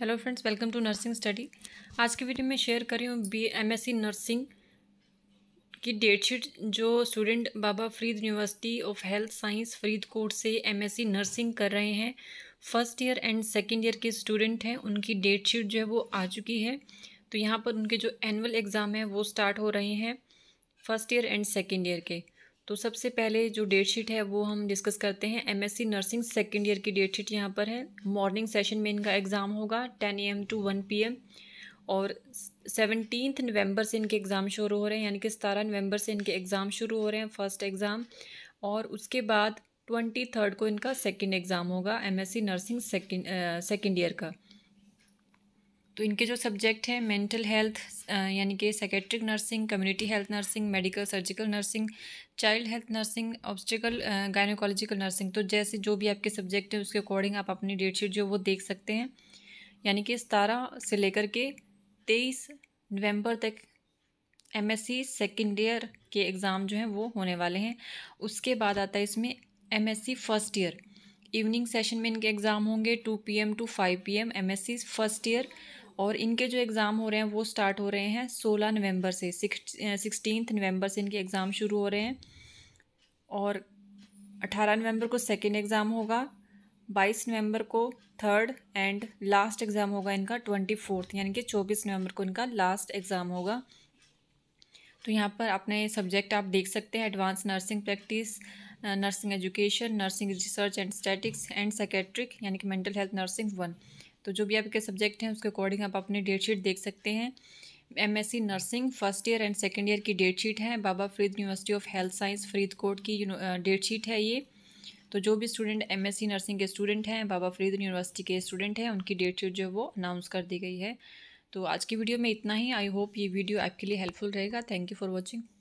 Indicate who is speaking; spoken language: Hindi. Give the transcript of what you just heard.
Speaker 1: hello friends welcome to nursing study आज की वीडियो में शेयर कर रही हूँ B M S C nursing की डेट शीट जो student Baba Farid University of Health Science Faridkot से एम एस सी नर्सिंग कर रहे हैं first year and second year के स्टूडेंट हैं उनकी डेट शीट जो है वो आ चुकी है तो यहाँ पर उनके जो एनुअल एग्ज़ाम है वो स्टार्ट हो रहे हैं first year and second year के तो सबसे पहले जो डेट शीट है वो हम डिस्कस करते हैं एमएससी नर्सिंग सेकेंड ईयर की डेट शीट यहाँ पर है मॉर्निंग सेशन में इनका एग्ज़ाम होगा ten A to one P और सेवनटीन नवंबर से इनके एग्ज़ाम शुरू हो रहे हैं यानी कि सतारह नवंबर से इनके एग्ज़ाम शुरू हो रहे हैं फर्स्ट एग्ज़ाम और उसके बाद ट्वेंटी थर्ड को इनका सेकेंड एग्ज़ाम होगा MSc nursing second second year का तो इनके जो सब्जेक्ट हैं मेंटल हेल्थ यानी कि psychiatric nursing community health nursing medical surgical nursing child health nursing obstetrical gynaecological nursing तो जैसे जो भी आपके सब्जेक्ट हैं उसके अकॉर्डिंग आप अपनी डेट शीट जो वो देख सकते हैं यानी कि सतारह से लेकर के तेईस नवम्बर तक M S C second year के एग्ज़ाम जो हैं वो होने वाले हैं उसके बाद आता है इसमें M S C first year evening session में इनके एग्ज़ाम होंगे two P M to five P M M S C first year और इनके जो एग्ज़ाम हो रहे हैं वो स्टार्ट हो रहे हैं सोलह नवंबर से सिक्सटीनथ नवंबर से इनके एग्ज़ाम शुरू हो रहे हैं और अठारह नवंबर को सेकेंड एग्ज़ाम होगा बाईस नवंबर को थर्ड एंड लास्ट एग्ज़ाम होगा इनका ट्वेंटी फोर्थ यानी कि चौबीस नवंबर को इनका लास्ट एग्ज़ाम होगा तो यहाँ पर अपने सब्जेक्ट आप देख सकते हैं advance nursing practice nursing education nursing research and statistics and psychiatric यानी कि मेंटल हेल्थ नर्सिंग वन तो जो भी आपके सब्जेक्ट हैं उसके अकॉर्डिंग आप अपनी डेट शीट देख सकते हैं MSc nursing first year and second year की डेट शीट है Baba Farid University of Health Science Faridkot की डेट शीट है ये तो जो भी स्टूडेंट एमएससी नर्सिंग के स्टूडेंट हैं बाबा फरीद यूनिवर्सिटी के स्टूडेंट हैं उनकी डेट शीट जो है वो अनाउंस कर दी गई है तो आज की वीडियो में इतना ही आई होप ये वीडियो आपके लिए हेल्पफुल रहेगा थैंक यू फॉर वॉचिंग